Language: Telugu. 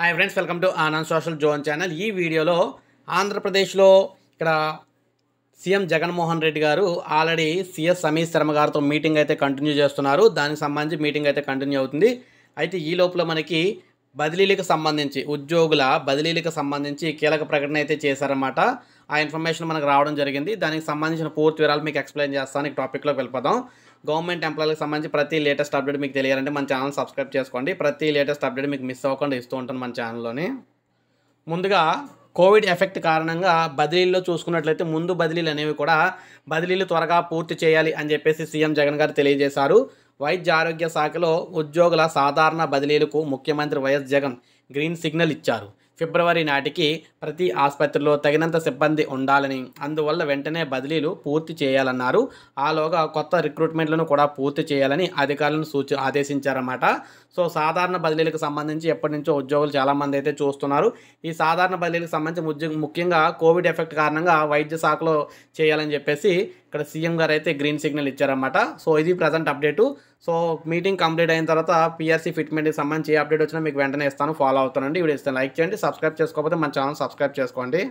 hi friends welcome to Anand social zone channel ఈ వీడియోలో ఆంధ్రప్రదేశ్లో ఇక్కడ సీఎం జగన్మోహన్ రెడ్డి గారు ఆల్రెడీ సీఎస్ సమీర్ శర్మ గారితో మీటింగ్ అయితే కంటిన్యూ చేస్తున్నారు దానికి సంబంధించి మీటింగ్ అయితే కంటిన్యూ అవుతుంది అయితే ఈ లోపల మనకి బదిలీలకు సంబంధించి ఉద్యోగుల బదిలీలకు సంబంధించి కీలక ప్రకటన అయితే చేశారన్నమాట ఆ ఇన్ఫర్మేషన్ మనకు రావడం జరిగింది దానికి సంబంధించిన పూర్తి వివరాలు మీకు ఎక్స్ప్లెయిన్ చేస్తాను ఈ టాపిక్లోకి వెళ్ళిపోదాం గవర్నమెంట్ ఎంప్లాయీలకు సంబంధించి ప్రతి లేటెస్ట్ అప్డేట్ మీకు తెలియాలంటే మన ఛానల్ సబ్స్క్రైబ్ చేసుకోండి ప్రతి లేటెస్ట్ అప్డేట్ మీకు మిస్ అవ్వకుండా ఇస్తూ ఉంటాను మన ఛానల్లోని ముందుగా కోవిడ్ ఎఫెక్ట్ కారణంగా బదిలీల్లో చూసుకున్నట్లయితే ముందు బదిలీలు అనేవి కూడా బదిలీలు త్వరగా పూర్తి చేయాలి అని చెప్పేసి సీఎం జగన్ గారు తెలియజేశారు వైద్య ఆరోగ్య శాఖలో ఉద్యోగుల సాధారణ బదిలీలకు ముఖ్యమంత్రి వైఎస్ జగన్ గ్రీన్ సిగ్నల్ ఇచ్చారు ఫిబ్రవరి నాటికి ప్రతి ఆసుపత్రిలో తగినంత సిబ్బంది ఉండాలని అందువల్ల వెంటనే బదిలీలు పూర్తి చేయాలన్నారు ఆలోగా కొత్త రిక్రూట్మెంట్లను కూడా పూర్తి చేయాలని అధికారులను సూచి ఆదేశించారన్నమాట సో సాధారణ బదిలీలకు సంబంధించి ఎప్పటి నుంచో ఉద్యోగులు చాలామంది అయితే చూస్తున్నారు ఈ సాధారణ బదిలీలకు సంబంధించి ముఖ్యంగా కోవిడ్ ఎఫెక్ట్ కారణంగా వైద్య శాఖలో చేయాలని చెప్పేసి ఇక్కడ సీఎం గారు అయితే గ్రీన్ సిగ్నల్ ఇచ్చారన్నమాట సో ఇది present update so meeting complete అయిన తర్వాత పిఆర్సీ ఫిట్మెంట్కి సంబంధించి అప్డేట్ వచ్చినా మీకు వెంటనే ఇస్తాను ఫాలో అవుతానండి వీడియో ఇస్తాను లైక్ చేయండి సబ్స్క్రైబ్ చేసుకోకపోతే మన ఛానల్ సబ్స్క్రైబ్ చేసుకోండి